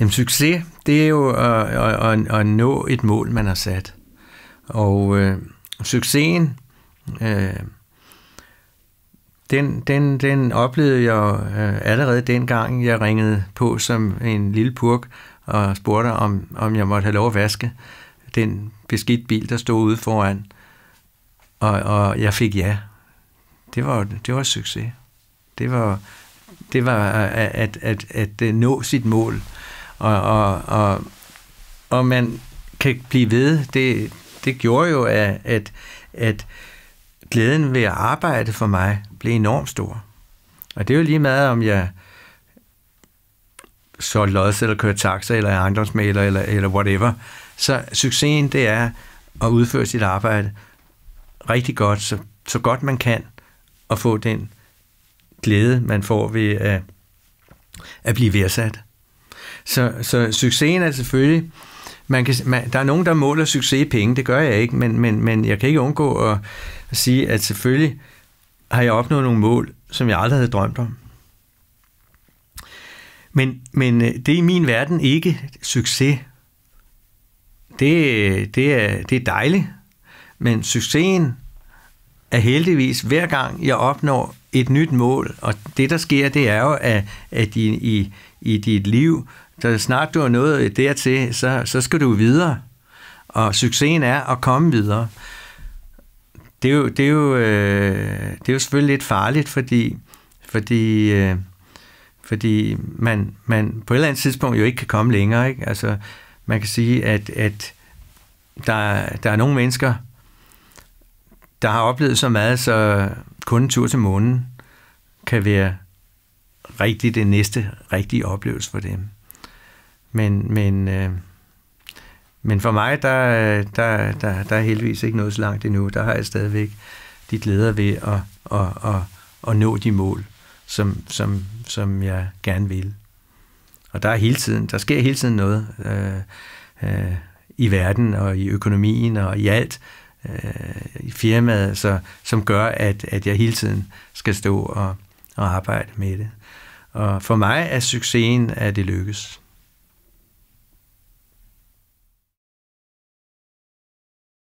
Jamen succes, det er jo at, at, at, at nå et mål, man har sat. Og øh, succesen, øh, den, den, den oplevede jeg øh, allerede dengang, jeg ringede på som en lille purk og spurgte, om, om jeg måtte have lov at vaske den beskidt bil, der stod ude foran. Og, og jeg fik ja. Det var, det var succes. Det var, det var at, at, at, at nå sit mål og, og, og, og man kan blive ved. Det, det gjorde jo, at, at, at glæden ved at arbejde for mig blev enormt stor. Og det er jo lige meget, om jeg så lods, eller kører taxa, eller er ejendomsmaler, eller, eller whatever. Så succesen, det er at udføre sit arbejde rigtig godt, så, så godt man kan, og få den glæde, man får ved at, at blive værdsat. Så, så succesen er selvfølgelig, man kan, man, der er nogen, der måler succes i penge, det gør jeg ikke, men, men, men jeg kan ikke undgå at, at sige, at selvfølgelig har jeg opnået nogle mål, som jeg aldrig havde drømt om. Men, men øh, det er i min verden ikke succes. Det, det, er, det er dejligt, men succesen er heldigvis hver gang, jeg opnår et nyt mål. Og det, der sker, det er jo, at, at i, i, i dit liv så snart du er nået dertil, så, så skal du videre. Og succesen er at komme videre. Det er jo, det er jo, øh, det er jo selvfølgelig lidt farligt, fordi, fordi, øh, fordi man, man på et eller andet tidspunkt jo ikke kan komme længere. Ikke? Altså, man kan sige, at, at der, der er nogle mennesker, der har oplevet så meget, så kun en tur til månen kan være rigtig det næste rigtige oplevelse for dem. Men, men, øh, men for mig, der, der, der, der er heldigvis ikke noget så langt endnu. Der har jeg stadigvæk de glæder ved at, at, at, at, at nå de mål, som, som, som jeg gerne vil. Og der er hele tiden, der sker hele tiden noget øh, øh, i verden og i økonomien og i alt øh, i firmaet, så, som gør, at, at jeg hele tiden skal stå og, og arbejde med det. Og for mig er succesen, at det lykkes.